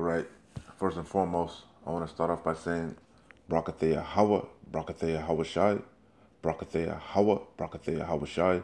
All right. First and foremost, I want to start off by saying Brakathea Hawa, Brakathea Hawa Shai, Brakathea Hawa, Brakathea Hawa Shai,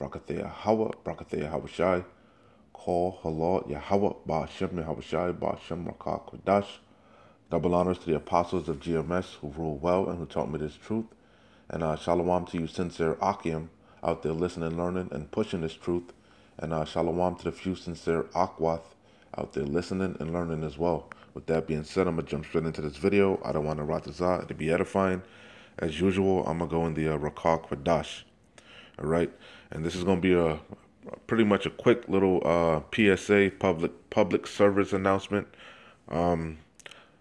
Brakathea Hawa, Brakathea Hawa Shai. Call Halal Yahweh, Ba'ashem Yahweh Ba'ashem Rakah Kodash. Double honors to the apostles of GMS who rule well and who taught me this truth. And uh, shalom to you, sincere Akim, out there listening, learning, and pushing this truth. And uh, shalom to the few sincere Akwath out there listening and learning as well. With that being said, I'm going to jump straight into this video. I don't want to rot this out. it be edifying. As usual, I'm going to go in the uh, Rakal Kwadash. All right. And this is going to be a pretty much a quick little uh, PSA public public service announcement. Um,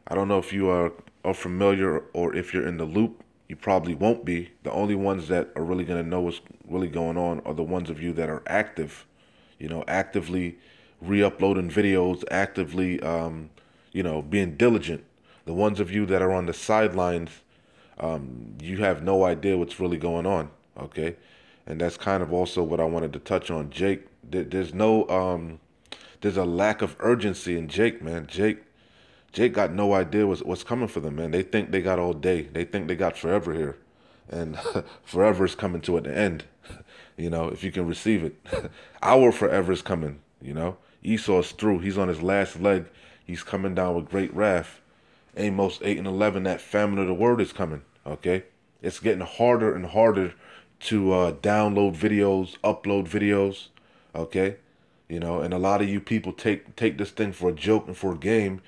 I don't know if you are, are familiar or if you're in the loop. You probably won't be. The only ones that are really going to know what's really going on are the ones of you that are active, you know, actively re-uploading videos actively um, you know being diligent the ones of you that are on the sidelines um, you have no idea what's really going on okay and that's kind of also what i wanted to touch on jake there's no um, there's a lack of urgency in jake man jake jake got no idea what's, what's coming for them man they think they got all day they think they got forever here and forever is coming to an end you know if you can receive it our forever is coming you know Esau's through. He's on his last leg. He's coming down with great wrath. Amos 8 and 11, that famine of the word is coming, okay? It's getting harder and harder to uh, download videos, upload videos, okay? You know, and a lot of you people take take this thing for a joke and for a game,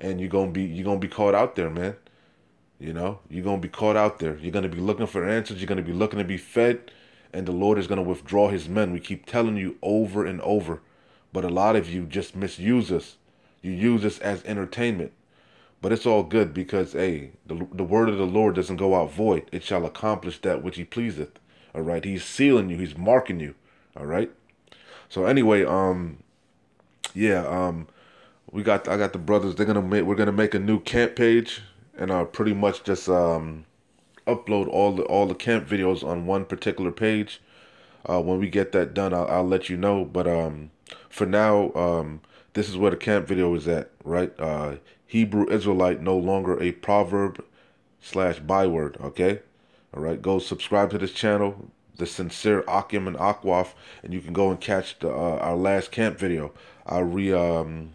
and you're gonna be you're gonna be caught out there, man. You know, you're gonna be caught out there. You're gonna be looking for answers. You're gonna be looking to be fed, and the Lord is gonna withdraw His men. We keep telling you over and over. But a lot of you just misuse us. You use us as entertainment. But it's all good because, a the, the word of the Lord doesn't go out void. It shall accomplish that which he pleaseth. All right. He's sealing you. He's marking you. All right. So anyway, um, yeah, um, we got I got the brothers. They're gonna make we're gonna make a new camp page and uh, pretty much just um, upload all the all the camp videos on one particular page. Uh, when we get that done, I'll, I'll let you know. But um, for now, um, this is where the camp video is at, right? Uh, Hebrew Israelite no longer a proverb slash byword, okay? All right, go subscribe to this channel, The Sincere Akim and Akwaf, and you can go and catch the, uh, our last camp video. I re um,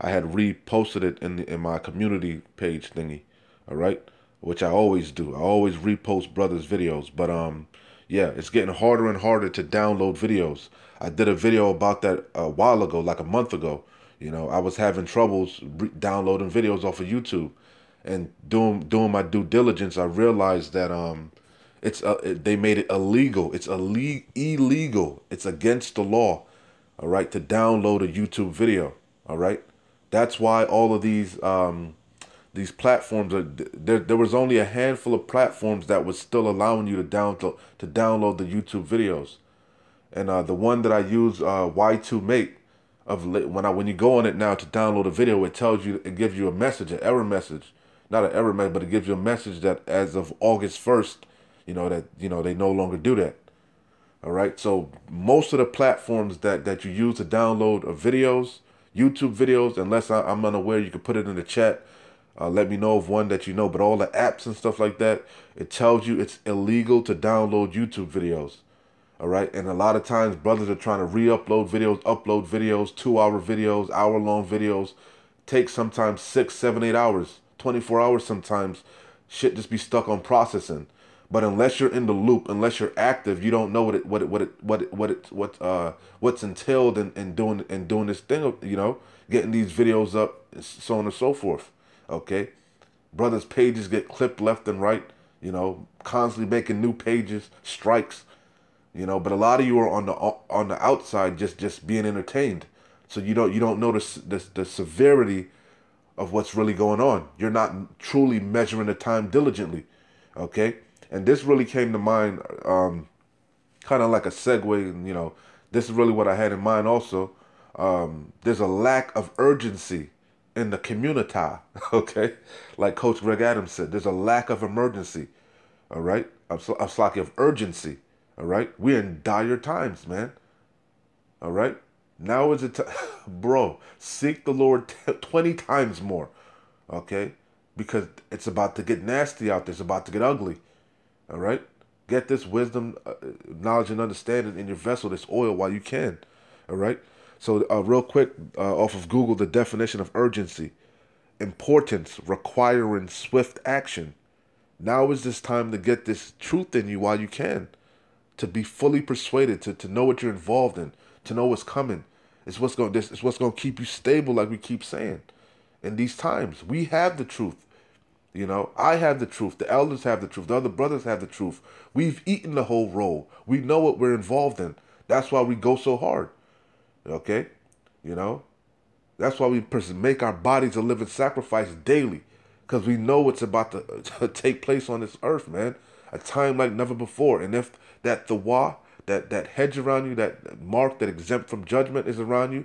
I had reposted it in the, in my community page thingy, all right? Which I always do. I always repost brothers' videos, but um, yeah, it's getting harder and harder to download videos. I did a video about that a while ago, like a month ago. You know, I was having troubles downloading videos off of YouTube, and doing doing my due diligence, I realized that um, it's uh, they made it illegal. It's ille- illegal. It's against the law, all right, to download a YouTube video. All right, that's why all of these um, these platforms are there. There was only a handful of platforms that was still allowing you to download to download the YouTube videos and uh, the one that I use uh, Y2 Make of when I when you go on it now to download a video, it tells you it gives you a message, an error message, not an error message, but it gives you a message that as of August first, you know that you know they no longer do that. All right, so most of the platforms that that you use to download are videos, YouTube videos, unless I, am unaware, you can put it in the chat. Uh, let me know of one that you know, but all the apps and stuff like that, it tells you it's illegal to download YouTube videos. All right. And a lot of times brothers are trying to re-upload videos, upload videos, two hour videos, hour long videos, take sometimes six, seven, eight hours, 24 hours sometimes. Shit just be stuck on processing. But unless you're in the loop, unless you're active, you don't know what it what it what it what it what it what uh what's entailed in, in doing and doing this thing, you know, getting these videos up, so on and so forth. Okay. Brothers' pages get clipped left and right, you know, constantly making new pages, strikes, you know but a lot of you are on the on the outside just just being entertained so you don't you don't notice the, the severity of what's really going on you're not truly measuring the time diligently okay and this really came to mind um, kind of like a segue and you know this is really what i had in mind also um, there's a lack of urgency in the community okay like coach greg adams said there's a lack of emergency all right a, a lack of urgency all right, we're in dire times, man. All right, now is time, bro? Seek the Lord twenty times more, okay? Because it's about to get nasty out there. It's about to get ugly. All right, get this wisdom, uh, knowledge, and understanding in your vessel. This oil while you can. All right. So, uh, real quick, uh, off of Google, the definition of urgency importance requiring swift action. Now is this time to get this truth in you while you can to be fully persuaded, to, to know what you're involved in, to know what's coming. It's what's going this is what's going to keep you stable like we keep saying. In these times, we have the truth. You know, I have the truth. The elders have the truth. The other brothers have the truth. We've eaten the whole roll. We know what we're involved in. That's why we go so hard. Okay? You know? That's why we make our bodies a living sacrifice daily because we know what's about to take place on this earth, man. A time like never before. And if that thawa, that, that hedge around you, that mark that exempt from judgment is around you,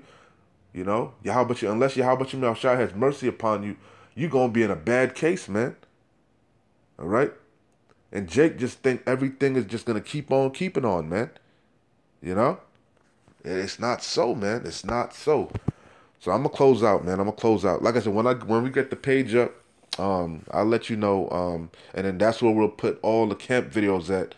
you know, Yahweh, unless Yahweh Shai has mercy upon you, you're going to be in a bad case, man. All right? And Jake just think everything is just going to keep on keeping on, man. You know? it's not so, man. It's not so. So I'm going to close out, man. I'm going to close out. Like I said, when I when we get the page up, um, I'll let you know. Um, and then that's where we'll put all the camp videos at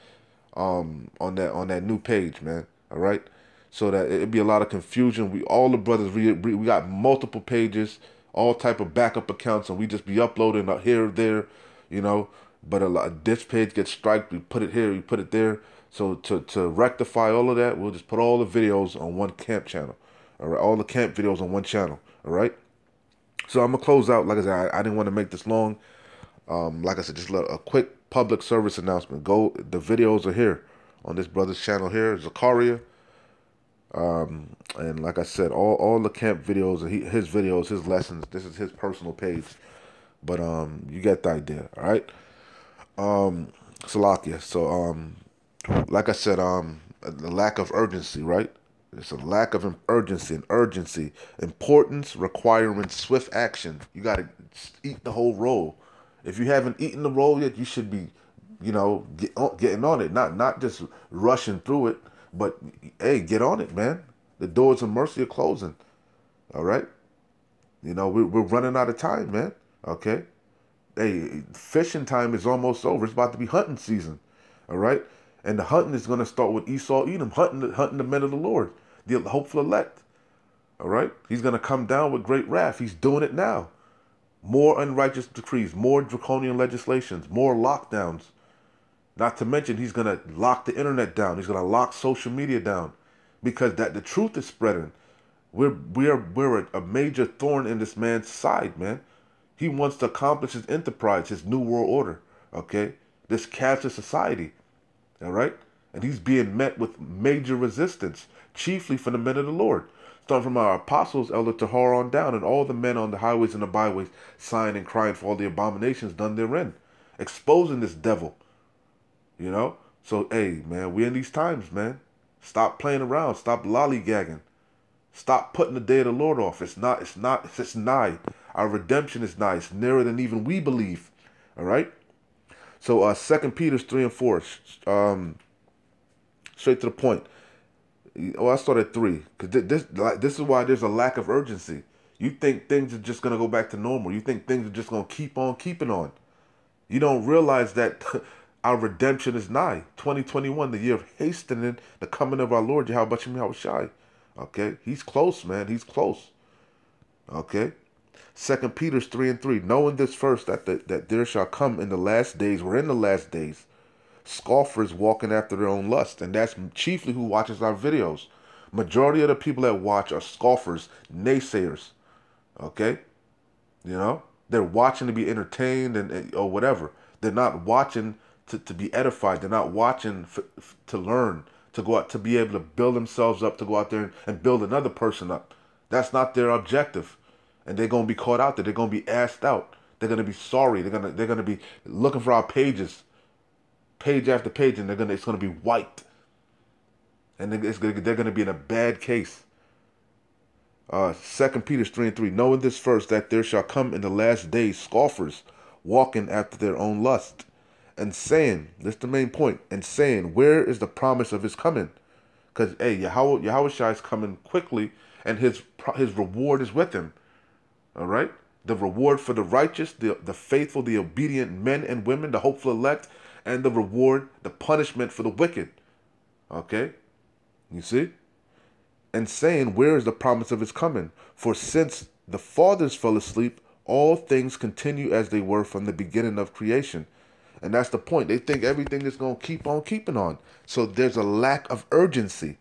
um, on that on that new page, man. All right, so that it'd be a lot of confusion. We all the brothers we we got multiple pages, all type of backup accounts, and we just be uploading up here there, you know. But a lot this page gets striked. We put it here, we put it there. So to to rectify all of that, we'll just put all the videos on one camp channel. All right, all the camp videos on one channel. All right. So I'm gonna close out. Like I said, I, I didn't want to make this long. Um, like I said, just a quick public service announcement. Go, the videos are here on this brother's channel here, Zakaria. Um, and like I said, all all the camp videos, he, his videos, his lessons. This is his personal page, but um, you get the idea, all right? Um, Salakia. So um, like I said, um, the lack of urgency, right? There's a lack of urgency and urgency, importance requiring swift action. You got to eat the whole roll. If you haven't eaten the roll yet, you should be, you know, get on, getting on it, not not just rushing through it. But hey, get on it, man. The doors of mercy are closing. All right, you know we, we're running out of time, man. Okay, hey, fishing time is almost over. It's about to be hunting season. All right. And the hunting is going to start with Esau, Edom, hunting, hunting the men of the Lord, the hopeful elect. All right? He's going to come down with great wrath. He's doing it now. More unrighteous decrees, more draconian legislations, more lockdowns. Not to mention, he's going to lock the internet down. He's going to lock social media down because that the truth is spreading. We're, we're, we're a, a major thorn in this man's side, man. He wants to accomplish his enterprise, his new world order, okay? This capture society. All right? And he's being met with major resistance, chiefly from the men of the Lord. Starting from our apostles, Elder Tahar on down, and all the men on the highways and the byways, sighing and crying for all the abominations done therein, exposing this devil. You know? So, hey, man, we're in these times, man. Stop playing around. Stop lollygagging. Stop putting the day of the Lord off. It's not, it's not, it's, it's nigh. Our redemption is nigh. It's nearer than even we believe. All right? So uh, Second Peter's three and four, um, straight to the point. Oh, I started three because this like, this is why there's a lack of urgency. You think things are just gonna go back to normal. You think things are just gonna keep on keeping on. You don't realize that our redemption is nigh. 2021, the year of hastening the coming of our Lord Yahweh Shai. Okay, he's close, man. He's close. Okay, Second Peter's three and three, knowing this first that the, that there shall come in the last days, we're in the last days, scoffers walking after their own lust, and that's chiefly who watches our videos. Majority of the people that watch are scoffers, naysayers. Okay, you know they're watching to be entertained and or whatever. They're not watching to, to be edified. They're not watching to learn, to go out, to be able to build themselves up, to go out there and, and build another person up. That's not their objective and they're gonna be caught out there. They're gonna be asked out. They're gonna be sorry. They're gonna they're gonna be looking for our pages, page after page, and they're gonna it's gonna be white. And it's gonna, they're gonna be in a bad case. Uh, Peter 3 and 3. Knowing this first, that there shall come in the last days scoffers, walking after their own lust, and saying, "This the main point, and saying, Where is the promise of his coming? Because, hey, Yahweh, Yahweh Shai is coming quickly, and his his reward is with him. All right? The reward for the righteous, the, the faithful, the obedient men and women, the hopeful elect, and the reward, the punishment for the wicked. Okay? You see? And saying, Where is the promise of his coming? For since the fathers fell asleep, all things continue as they were from the beginning of creation. And that's the point. They think everything is going to keep on keeping on. So there's a lack of urgency.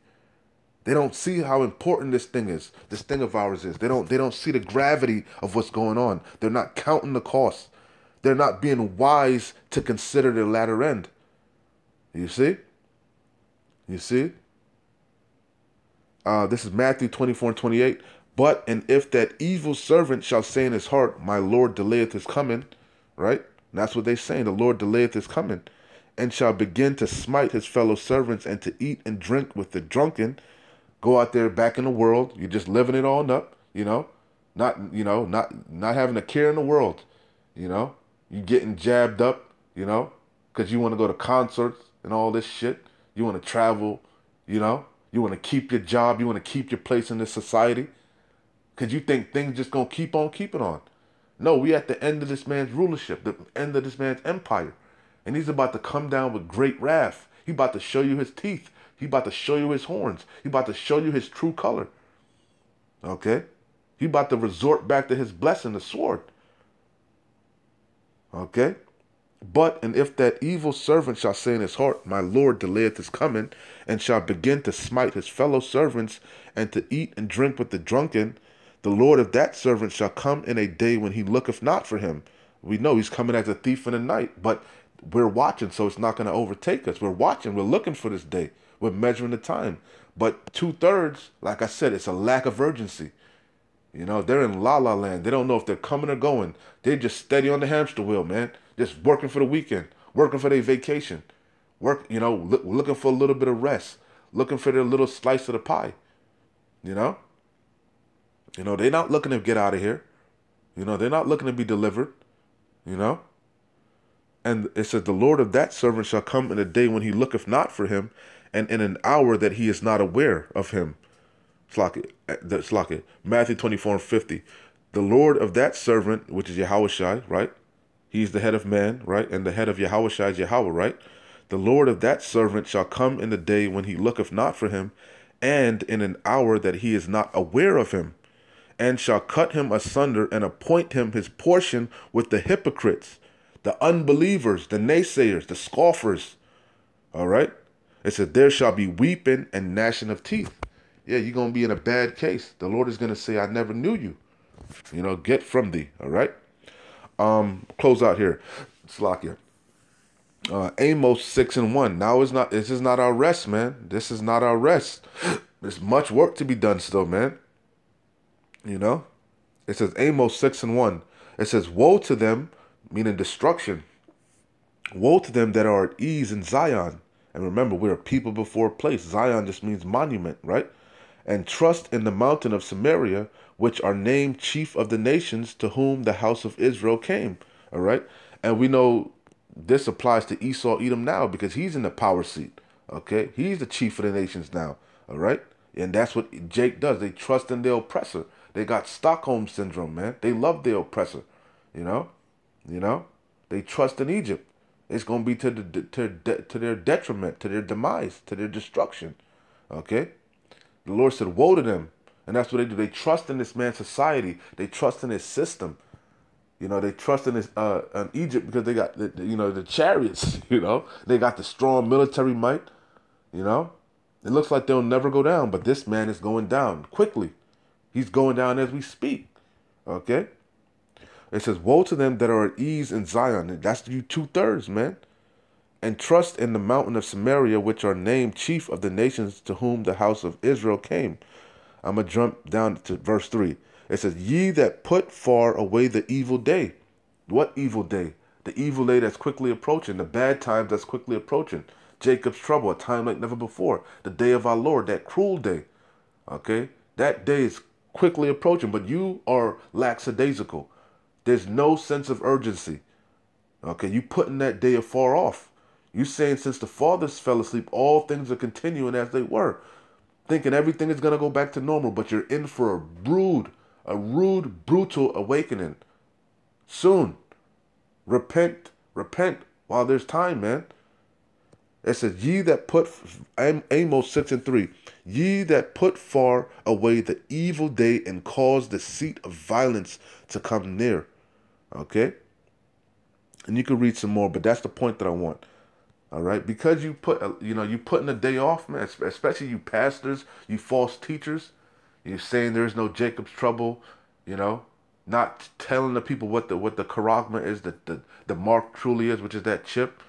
They don't see how important this thing is, this thing of ours is. They don't they don't see the gravity of what's going on. They're not counting the costs. They're not being wise to consider the latter end. You see? You see? Uh, this is Matthew 24 and 28. But, and if that evil servant shall say in his heart, My Lord delayeth his coming, right? And that's what they're saying. The Lord delayeth his coming, and shall begin to smite his fellow servants and to eat and drink with the drunken go out there back in the world. You're just living it all up, you know, not you know not not having a care in the world, you know. You getting jabbed up, you know, because you want to go to concerts and all this shit. You want to travel, you know. You want to keep your job. You want to keep your place in this society. Because you think things just going to keep on keeping on. No, we at the end of this man's rulership, the end of this man's empire. And he's about to come down with great wrath. He about to show you his teeth. He about to show you his horns. He about to show you his true color. Okay? He about to resort back to his blessing, the sword. Okay? But, and if that evil servant shall say in his heart, My Lord delayeth his coming, and shall begin to smite his fellow servants, and to eat and drink with the drunken, the Lord of that servant shall come in a day when he looketh not for him. We know he's coming as a thief in the night, but we're watching, so it's not going to overtake us. We're watching, we're looking for this day. We're measuring the time. But two thirds, like I said, it's a lack of urgency. You know, they're in la la land. They don't know if they're coming or going. They're just steady on the hamster wheel, man. Just working for the weekend, working for their vacation, work. You know, look, looking for a little bit of rest, looking for their little slice of the pie. You know. You know, they're not looking to get out of here. You know, they're not looking to be delivered. You know. And it says, "The Lord of that servant shall come in a day when he looketh not for him, and in an hour that he is not aware of him. Slaket, uh, it. Matthew 24 and 50. The Lord of that servant, which is Yahushai, right? He's the head of man, right? And the head of Yahushai is Yahweh, right? The Lord of that servant shall come in the day when he looketh not for him, and in an hour that he is not aware of him, and shall cut him asunder and appoint him his portion with the hypocrites, the unbelievers, the naysayers, the scoffers. All right? It says, There shall be weeping and gnashing of teeth. Yeah, you're going to be in a bad case. The Lord is going to say, I never knew you. You know, get from thee. All right? Um, close out here. Slakia. Uh, Amos 6 and 1. Now is not this is not our rest, man. This is not our rest. There's much work to be done still, man. You know? It says Amos 6 and 1. It says, Woe to them, meaning destruction. Woe to them that are at ease in Zion and remember, we're a people before a place. Zion just means monument, right? And trust in the mountain of Samaria, which are named chief of the nations to whom the house of Israel came. All right. And we know this applies to Esau Edom now because he's in the power seat. Okay. He's the chief of the nations now. All right. And that's what Jake does. They trust in the oppressor. They got Stockholm syndrome, man. They love the oppressor. You know? You know? They trust in Egypt it's going to be to the to to their detriment, to their demise, to their destruction. Okay, the Lord said, "Woe to them," and that's what they do. They trust in this man's society. They trust in his system. You know, they trust in uh, in Egypt because they got the, you know the chariots. You know, they got the strong military might. You know, it looks like they'll never go down, but this man is going down quickly. He's going down as we speak. Okay. It says, Woe to them that are at ease in Zion. That's you two thirds, man. And trust in the mountain of Samaria, which are named chief of the nations to whom the house of Israel came. I'm going to jump down to verse 3. It says, Ye that put far away the evil day. What evil day? The evil day that's quickly approaching, the bad times that's quickly approaching. Jacob's trouble, a time like never before. The day of our Lord, that cruel day. Okay? That day is quickly approaching, but you are lackadaisical. There's no sense of urgency. Okay, you putting that day afar off. You saying since the fathers fell asleep, all things are continuing as they were, thinking everything is gonna go back to normal, but you're in for a rude, a rude, brutal awakening. Soon. Repent, repent while there's time, man. It says, Ye that put Amos six and three, ye that put far away the evil day and cause the seat of violence to come near Okay? And you can read some more, but that's the point that I want. All right? Because you put, you know, you putting a day off, man, especially you pastors, you false teachers, you're saying there's no Jacob's trouble, you know, not telling the people what the what the karagma is, the, the the mark truly is, which is that chip.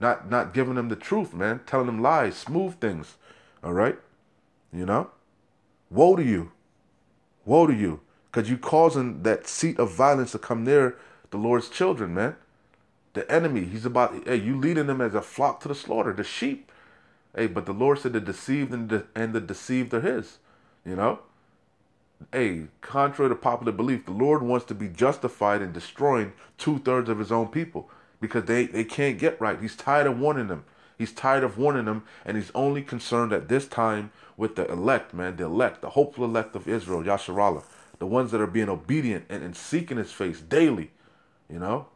Not not giving them the truth, man. Telling them lies, smooth things. All right? You know? Woe to you. Woe to you. Because you causing that seat of violence to come near the Lord's children, man. The enemy, he's about, hey, you leading them as a flock to the slaughter, the sheep. Hey, but the Lord said the deceived and the, and the deceived are his, you know? Hey, contrary to popular belief, the Lord wants to be justified in destroying two thirds of his own people because they, they can't get right. He's tired of warning them. He's tired of warning them, and he's only concerned at this time with the elect, man, the elect, the hopeful elect of Israel, Yasharallah the ones that are being obedient and, and seeking his face daily, you know,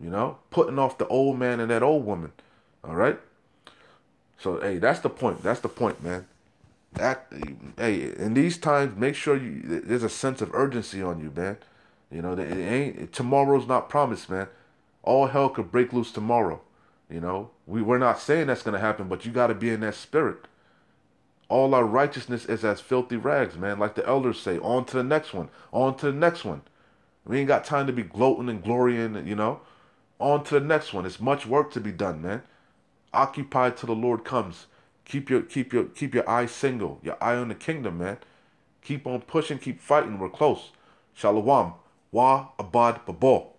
you know, putting off the old man and that old woman. All right. So, hey, that's the point. That's the point, man. That hey, in these times, make sure you there's a sense of urgency on you, man. You know, it ain't tomorrow's not promised, man. All hell could break loose tomorrow. You know, we we're not saying that's gonna happen, but you got to be in that spirit all our righteousness is as filthy rags, man. Like the elders say, on to the next one, on to the next one. We ain't got time to be gloating and glorying, you know. On to the next one. It's much work to be done, man. Occupy till the Lord comes. Keep your keep your keep your eye single, your eye on the kingdom, man. Keep on pushing, keep fighting. We're close. Shalom. Wa abad babo.